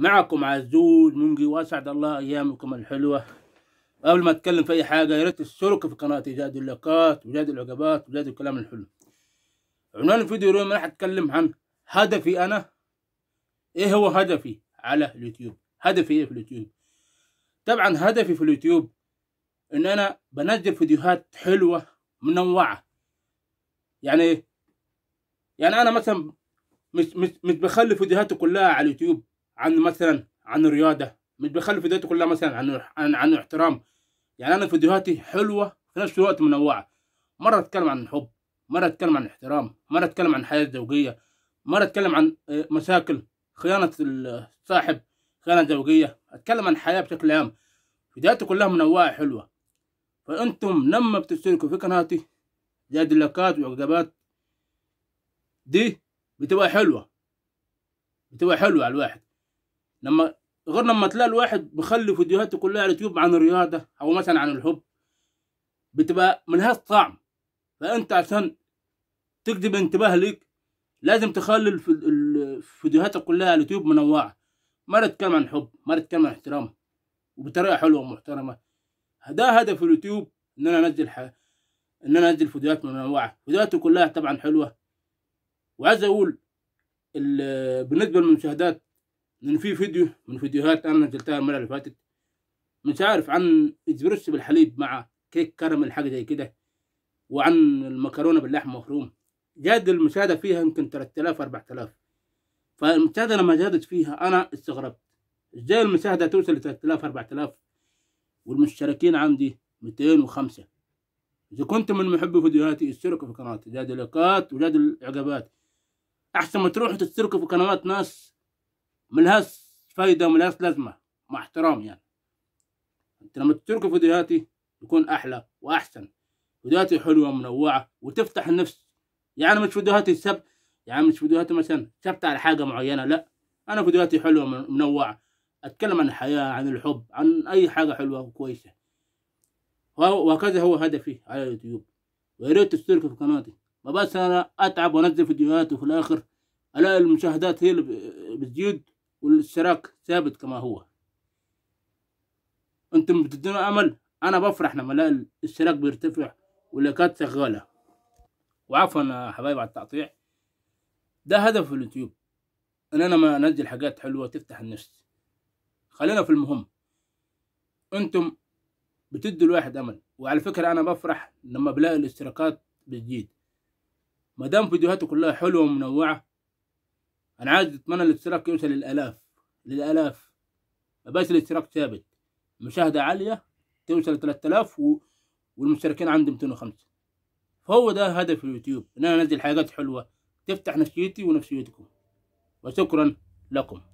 معكم عزوز منجي واسعد الله ايامكم الحلوه قبل ما اتكلم في اي حاجه يا ريت تشتركوا في قناه ايجاد اللقاءات وجاد العقبات وجاد الكلام الحلو عنوان الفيديو اليوم انا هتكلم عن هدفي انا ايه هو هدفي على اليوتيوب هدفي ايه في اليوتيوب طبعا هدفي في اليوتيوب ان انا بنزل فيديوهات حلوه منوعه يعني ايه يعني انا مثلا مش مش مش بخلي فيديوهاتي كلها على اليوتيوب عن مثلا عن الرياضه مش بخلي فيديوهاتي كلها مثلا عن عن, عن الاحترام يعني انا فيديوهاتي حلوه في نفس الوقت منوعه مره اتكلم عن الحب مره اتكلم عن الاحترام مره اتكلم عن الحياه الزوجيه مره اتكلم عن آه، مشاكل خيانه الصاحب خيانه زوجيه اتكلم عن الحياه بشكل عام فيديوهاتي كلها منوعه حلوه فانتم لما بتشتركوا في قناتي زي اللايكات والاعجابات دي بتبقى حلوه بتبقى حلوه على الواحد لما غير لما تلاقي الواحد مخلي فيديوهاته كلها على اليوتيوب عن الرياضه او مثلا عن الحب بتبقى ملهاش طعم فانت عشان تجذب انتباه ليك لازم تخلي الفيديوهاتك كلها على اليوتيوب منوعه مره تتكلم عن الحب مره تتكلم عن احترام وبطريقه حلوه ومحترمه ده هدف اليوتيوب ان انا انزل ح... ان انا انزل فيديوهات منوعه فيديوهاتي كلها طبعا حلوه وعايز اقول بالنسبه للمشاهدات لأن في فيديو من فيديوهات أنا نزلتها المرة اللي فاتت مش عارف عن إسبريسو بالحليب مع كيك كراميل حاجة زي كده وعن المكرونة باللحم مفروم جاد المشاهدة فيها يمكن 3000 4000 فالمشاهدة لما زادت فيها أنا استغربت إزاي المشاهدة توصل ل 3000 4000 والمشتركين عندي 205 إذا كنت من محبي فيديوهاتي اشتركوا في قناتي زاد اللايكات وزاد الإعجابات أحسن ما تروحوا تشتركوا في قنوات ناس ملهاش فايدة وملهاش لازمة مع احترام يعني انت لما تشتركوا فيديوهاتي يكون احلى واحسن فيديوهاتي حلوة ومنوعه وتفتح النفس يعني مش فيديوهاتي سب يعني مش فيديوهاتي مثلا ثابتة على حاجة معينة لا انا فيديوهاتي حلوة ومنوعه اتكلم عن الحياة عن الحب عن اي حاجة حلوة وكويسة وهكذا هو هدفي على اليوتيوب ويا ريت تشتركوا في قناتي ما بس انا اتعب وانزل فيديوهات وفي الاخر الاقي المشاهدات هي اللي بتزيد والاشتراك ثابت كما هو انتم بتدوني امل انا بفرح لما الاقي الاشتراك بيرتفع واللايكات شغاله وعفوا يا حبايب على التقطيع ده هدف اليوتيوب ان انا ما انزل حاجات حلوه تفتح النفس خلينا في المهم انتم بتدوا الواحد امل وعلى فكره انا بفرح لما بلاقي الاشتراكات بتزيد ما دام فيديوهاتي كلها حلوه ومنوعه انا عايز اتمنى الاشتراك يوصل للالاف للالاف بس الاشتراك ثابت مشاهدة عالية توصل 3000 و... والمشتركين عندي 205 فهو ده هدف اليوتيوب ان انا انزل حاجات حلوة تفتح نفسيتي ونفسيتكم وشكرا لكم